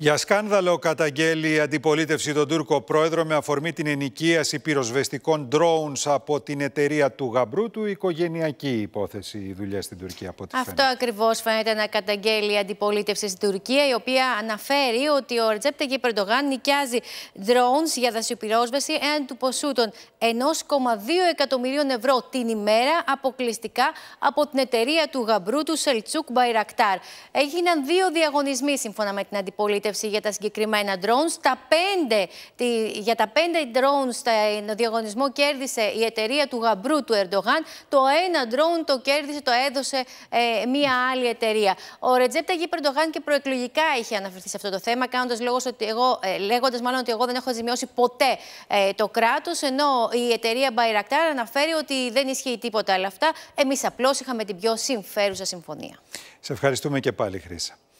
Για σκάνδαλο καταγγέλει η αντιπολίτευση τον Τούρκο πρόεδρο με αφορμή την ενοικίαση πυροσβεστικών drones από την εταιρεία του γαμπρού του. Οικογενειακή υπόθεση η δουλειά στην Τουρκία από ό,τι Αυτό ακριβώς φαίνεται να καταγγέλει η αντιπολίτευση στην Τουρκία, η οποία αναφέρει ότι ο και η Περντογάν νοικιάζει drones για δασιοπυρόσβεση έναν του ποσού των 1,2 εκατομμυρίων ευρώ την ημέρα αποκλειστικά από την εταιρεία του γαμπρού του Σελτσούκ Μπαϊρακτάρ. Έγιναν δύο διαγωνισμοί σύμφωνα με την αντιπολίτευση για τα συγκεκριμένα drones. Τα πέντε, για τα πέντε drones στον διαγωνισμό κέρδισε η εταιρεία του γαμπρού του Ερντογάν. Το ένα drone το κέρδισε, το έδωσε ε, μία άλλη εταιρεία. Ο Ρετζέπτα Γη Ερντογάν και προεκλογικά είχε αναφερθεί σε αυτό το θέμα, κάνοντας λόγος ότι εγώ, ε, λέγοντας μάλλον ότι εγώ δεν έχω ζημιώσει ποτέ ε, το κράτος, ενώ η εταιρεία Bayraktar αναφέρει ότι δεν ισχύει τίποτα αλλά αυτά. Εμείς απλώς είχαμε την πιο συμφέρουσα συμφωνία. Σε ευχαριστούμε και πάλι Χρύσα.